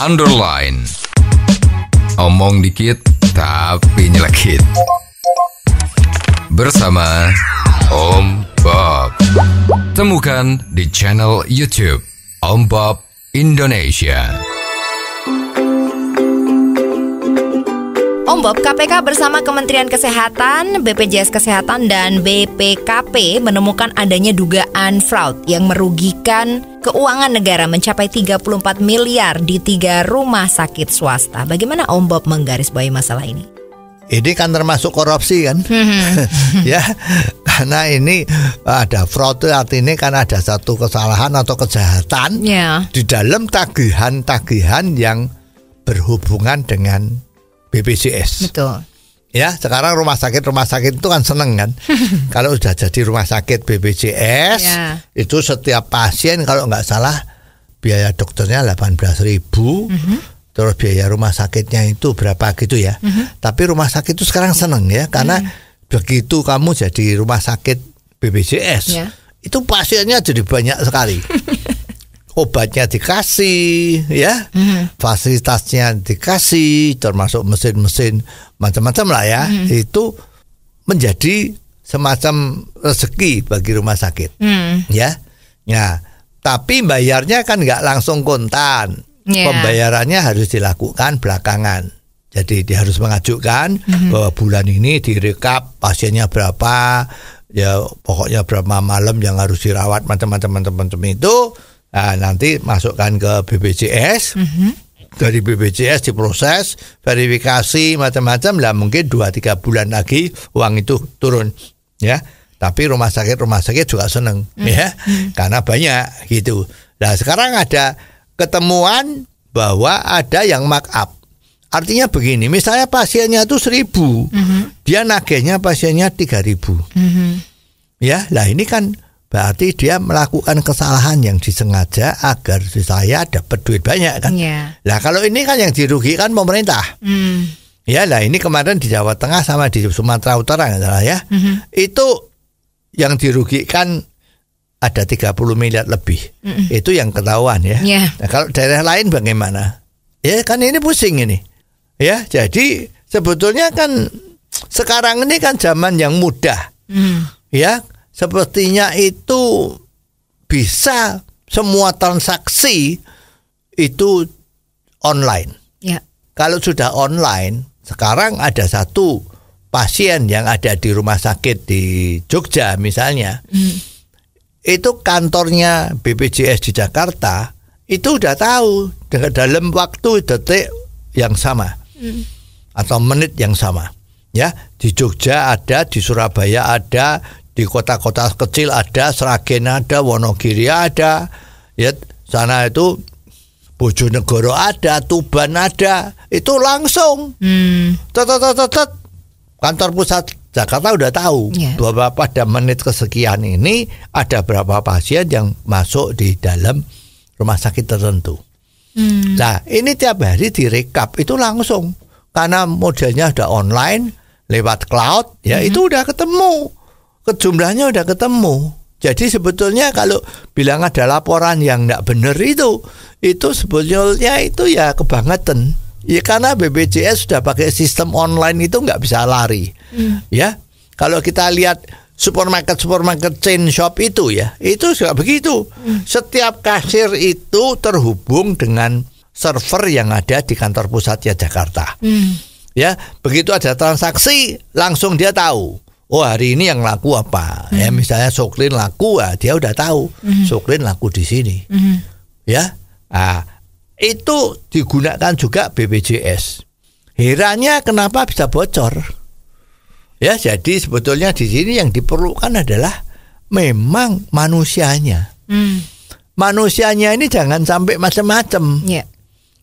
underline. Omong dikit tapi nyelekit. Bersama Om Bob. Temukan di channel YouTube Om Bob Indonesia. Om Bob, KPK bersama Kementerian Kesehatan, BPJS Kesehatan, dan BPKP menemukan adanya dugaan fraud yang merugikan keuangan negara mencapai 34 miliar di tiga rumah sakit swasta. Bagaimana Om Bob menggarisbawahi masalah ini? Ini kan termasuk korupsi kan, hmm. ya karena ini ada fraud artinya kan ada satu kesalahan atau kejahatan yeah. di dalam tagihan-tagihan yang berhubungan dengan BPJS. Betul. Ya, sekarang rumah sakit rumah sakit itu kan seneng kan. kalau sudah jadi rumah sakit BPJS yeah. itu setiap pasien kalau nggak salah biaya dokternya delapan belas ribu mm -hmm. terus biaya rumah sakitnya itu berapa gitu ya. Mm -hmm. Tapi rumah sakit itu sekarang seneng ya karena mm -hmm. begitu kamu jadi rumah sakit BPJS yeah. itu pasiennya jadi banyak sekali. obatnya dikasih ya mm-hmm. fasilitasnya dikasih termasuk mesin-mesin macam-macam lah ya mm-hmm. itu menjadi semacam rezeki bagi rumah sakit mm. ya ya tapi bayarnya kan nggak langsung kontan yeah. pembayarannya harus dilakukan belakangan jadi dia harus mengajukan mm-hmm. bahwa bulan ini direkap pasiennya berapa ya pokoknya berapa malam yang harus dirawat macam-macam macam-macam itu Nah, nanti masukkan ke BPJS. Mm -hmm. Dari BPJS diproses, verifikasi macam-macam lah mungkin 2 3 bulan lagi uang itu turun ya. Tapi rumah sakit rumah sakit juga seneng mm -hmm. ya karena banyak gitu. Nah, sekarang ada ketemuan bahwa ada yang mark up. Artinya begini, misalnya pasiennya itu seribu, mm -hmm. dia nagihnya pasiennya tiga ribu, mm -hmm. ya, lah ini kan berarti dia melakukan kesalahan yang disengaja agar saya dapat duit banyak kan. Yeah. Iya. Nah kalau ini kan yang dirugikan pemerintah. Mm. Ya lah ini kemarin di Jawa Tengah sama di Sumatera Utara nggak salah ya. Mm -hmm. Itu yang dirugikan ada 30 miliar lebih. Mm -hmm. Itu yang ketahuan ya. Yeah. Nah, kalau daerah lain bagaimana? Ya kan ini pusing ini. Ya, jadi sebetulnya kan sekarang ini kan zaman yang mudah. Mm. Ya, sepertinya itu bisa semua transaksi itu online. Ya. Kalau sudah online, sekarang ada satu pasien yang ada di rumah sakit di Jogja misalnya. Hmm. Itu kantornya BPJS di Jakarta itu udah tahu dalam waktu detik yang sama. Hmm. Atau menit yang sama. Ya, di Jogja ada, di Surabaya ada, di kota-kota kecil ada Sragen ada Wonogiri ada ya sana itu Bojonegoro ada Tuban ada itu langsung hmm. kantor pusat Jakarta udah tahu yeah. bahwa pada menit kesekian ini ada berapa pasien yang masuk di dalam rumah sakit tertentu. Hmm. Nah ini tiap hari direkap itu langsung karena modelnya sudah online lewat cloud ya hmm. itu udah ketemu kejumlahnya udah ketemu. Jadi sebetulnya kalau bilang ada laporan yang tidak benar itu, itu sebetulnya itu ya kebangetan. Ya karena BPJS sudah pakai sistem online itu nggak bisa lari. Hmm. Ya, kalau kita lihat supermarket supermarket chain shop itu ya, itu juga begitu. Hmm. Setiap kasir itu terhubung dengan server yang ada di kantor pusatnya Jakarta. Hmm. Ya, begitu ada transaksi langsung dia tahu oh hari ini yang laku apa hmm. ya misalnya soklin laku ya dia udah tahu hmm. soklin laku di sini hmm. ya Nah, itu digunakan juga BPJS herannya kenapa bisa bocor ya jadi sebetulnya di sini yang diperlukan adalah memang manusianya hmm. manusianya ini jangan sampai macam-macam yeah.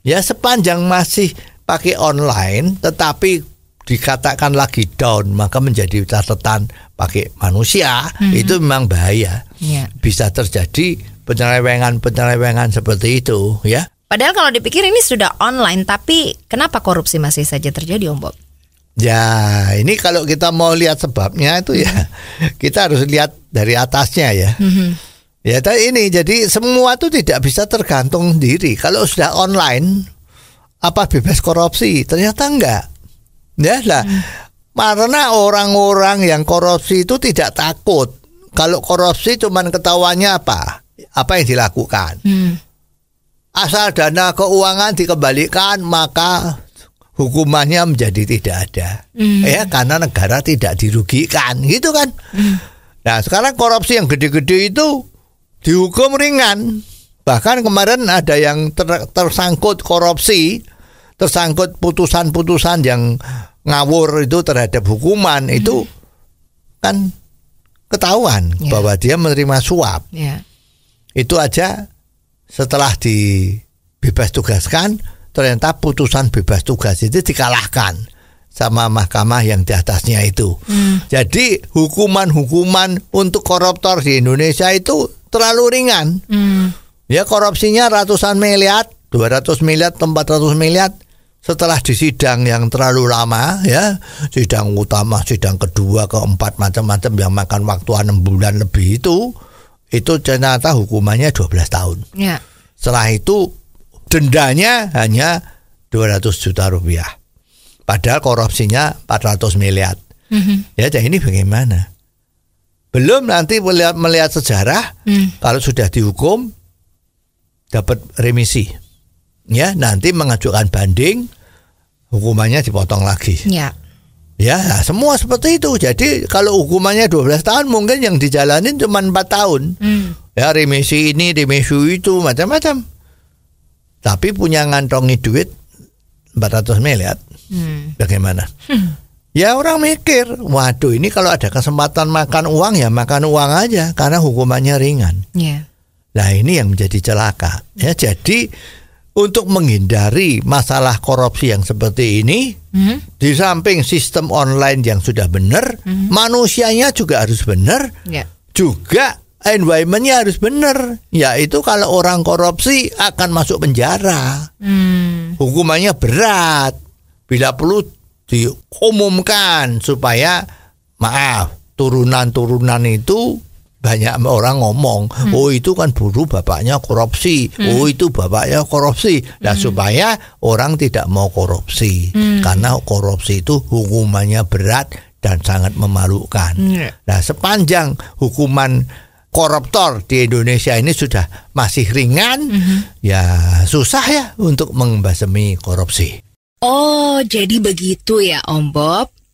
ya sepanjang masih pakai online tetapi dikatakan lagi down maka menjadi catatan pakai manusia -hmm. itu memang bahaya yeah. bisa terjadi penyelewengan penyelewengan seperti itu ya padahal kalau dipikir ini sudah online tapi kenapa korupsi masih saja terjadi om Bob ya ini kalau kita mau lihat sebabnya itu ya hmm. kita harus lihat dari atasnya ya mm -hmm. ya ini jadi semua itu tidak bisa tergantung diri kalau sudah online apa bebas korupsi ternyata enggak Ya lah. Hmm. Karena orang-orang yang korupsi itu tidak takut. Kalau korupsi cuman ketawanya apa? Apa yang dilakukan? Hmm. Asal dana keuangan dikembalikan maka hukumannya menjadi tidak ada. Hmm. Ya, karena negara tidak dirugikan gitu kan. Hmm. Nah, sekarang korupsi yang gede-gede itu dihukum ringan. Bahkan kemarin ada yang ter tersangkut korupsi tersangkut putusan-putusan yang ngawur itu terhadap hukuman hmm. itu kan ketahuan yeah. bahwa dia menerima suap. Yeah. Itu aja setelah dibebas tugaskan ternyata putusan bebas tugas itu dikalahkan sama mahkamah yang di atasnya itu. Hmm. Jadi hukuman-hukuman untuk koruptor di Indonesia itu terlalu ringan. Hmm. Ya korupsinya ratusan miliar, 200 miliar, 400 miliar setelah di sidang yang terlalu lama ya sidang utama sidang kedua keempat macam-macam yang makan waktu enam bulan lebih itu itu ternyata hukumannya 12 tahun ya. setelah itu dendanya hanya 200 juta rupiah padahal korupsinya 400 miliar mm-hmm. ya jadi ini bagaimana belum nanti melihat melihat sejarah mm. kalau sudah dihukum dapat remisi ya nanti mengajukan banding hukumannya dipotong lagi. Ya. Ya, nah, semua seperti itu. Jadi kalau hukumannya 12 tahun mungkin yang dijalani cuma 4 tahun. Hmm. Ya remisi ini, remisi itu, macam-macam. Tapi punya ngantongi duit 400 miliar. Hmm. Bagaimana? Hmm. Ya orang mikir, waduh ini kalau ada kesempatan makan uang ya makan uang aja karena hukumannya ringan. Yeah. Nah, ini yang menjadi celaka. Ya, jadi untuk menghindari masalah korupsi yang seperti ini, mm-hmm. di samping sistem online yang sudah benar, mm-hmm. manusianya juga harus benar, yeah. juga environmentnya harus benar. Yaitu kalau orang korupsi akan masuk penjara, mm. hukumannya berat. Bila perlu diumumkan supaya maaf turunan-turunan itu banyak orang ngomong, hmm. oh itu kan buru bapaknya korupsi, hmm. oh itu bapaknya korupsi. dan nah, hmm. supaya orang tidak mau korupsi, hmm. karena korupsi itu hukumannya berat dan sangat memalukan. Hmm. Nah sepanjang hukuman koruptor di Indonesia ini sudah masih ringan, hmm. ya susah ya untuk membasmi korupsi. Oh jadi begitu ya Om Bob.